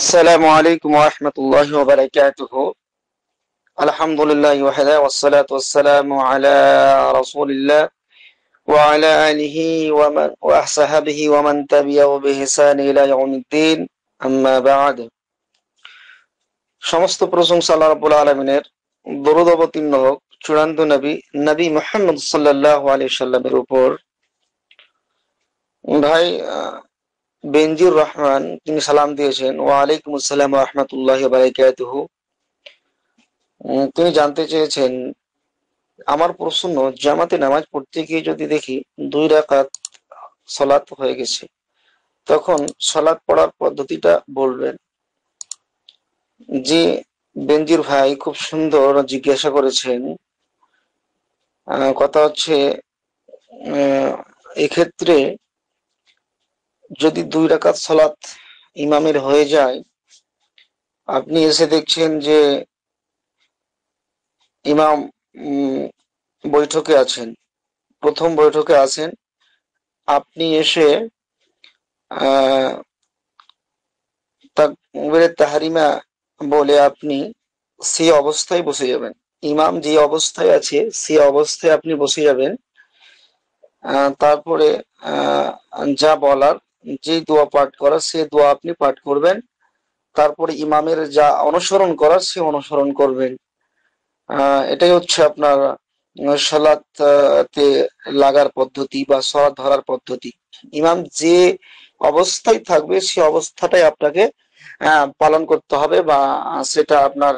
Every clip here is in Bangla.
আসসালামু আলাইকুম রহমতুল্লাহ বারাকাতুহ আলহামদুলিল্লাহ ওয়াহদা ওয়াসসালাতু ওয়াসসালামু আলা রাসূলিল্লাহ ওয়া আলা আলিহি ওয়া মান ওয়া সাহাবিহি ওয়া মান তাবিআহু বিহিসান ইলা ইয়াউমিদ্দিন আম্মা বা'দ সমস্ত প্রশংসা আল্লাহ রাব্বুল আলামিনের দরুদ অবতীর্ণ হোক চূড়ান্ত নবী নবী মুহাম্মদ সাল্লাল্লাহু আলাইহি সাল্লামের উপর ভাই বেনজির রহমান তিনি সালাম দিয়েছেন ওয়ালাইকুম আসসালাম রহমতুল্লাহ বারাকাতুহ তিনি জানতে চেয়েছেন আমার প্রশ্ন জামাতে নামাজ পড়তে গিয়ে যদি দেখি দুই রাকাত সলাত হয়ে গেছে তখন সলাৎ পড়ার পদ্ধতিটা বলবেন যে বেনজির ভাই খুব সুন্দর জিজ্ঞাসা করেছেন কথা হচ্ছে এক্ষেত্রে যদি দুই রাকাত সালাত ইমামের হয়ে যায় আপনি এসে দেখছেন যে ইমাম বৈঠকে আছেন প্রথম বৈঠকে আছেন আপনি এসে তাকবিরে তাহারিমা বলে আপনি সে অবস্থায় বসে যাবেন ইমাম যে অবস্থায় আছে সে অবস্থায় আপনি বসে যাবেন তারপরে যা বলার যে দোয়া পাঠ করা সে দোয়া আপনি পাঠ করবেন তারপরে ইমামের যা অনুসরণ করা সে অনুসরণ করবেন এটাই হচ্ছে আপনার সলাতে লাগার পদ্ধতি বা সলাৎ ধরার পদ্ধতি ইমাম যে অবস্থায় থাকবে সে অবস্থাটাই আপনাকে পালন করতে হবে বা সেটা আপনার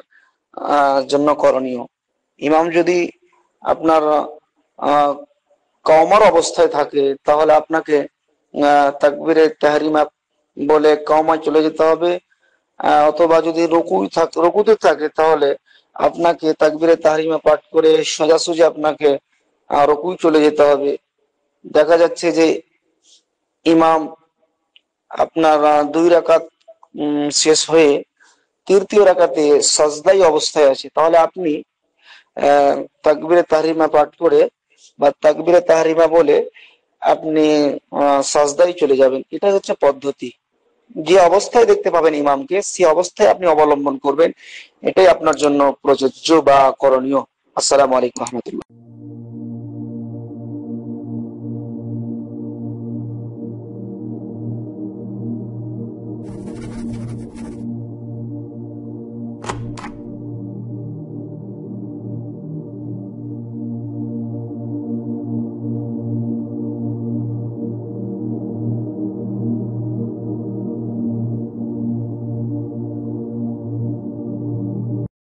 জন্য করণীয় ইমাম যদি আপনার কমার অবস্থায় থাকে তাহলে আপনাকে তাকবিরে তাহরিমা বলে কমায় চলে যেতে হবে অথবা যদি রকুই থাক রকুতে থাকে তাহলে আপনাকে তাকবিরে তাহারিমা পাঠ করে সোজাসুজি আপনাকে রকুই চলে যেতে হবে দেখা যাচ্ছে যে ইমাম আপনার দুই রাকাত শেষ হয়ে তৃতীয় রাকাতে সজদাই অবস্থায় আছে তাহলে আপনি তাকবিরে তাহরিমা পাঠ করে বা তাকবিরে তাহরিমা বলে আপনি সাজদাই চলে যাবেন এটা হচ্ছে পদ্ধতি যে অবস্থায় দেখতে পাবেন ইমামকে সে অবস্থায় আপনি অবলম্বন করবেন এটাই আপনার জন্য প্রযোজ্য বা করণীয় আসসালামু আলাইকুম রহমতুল্লাহ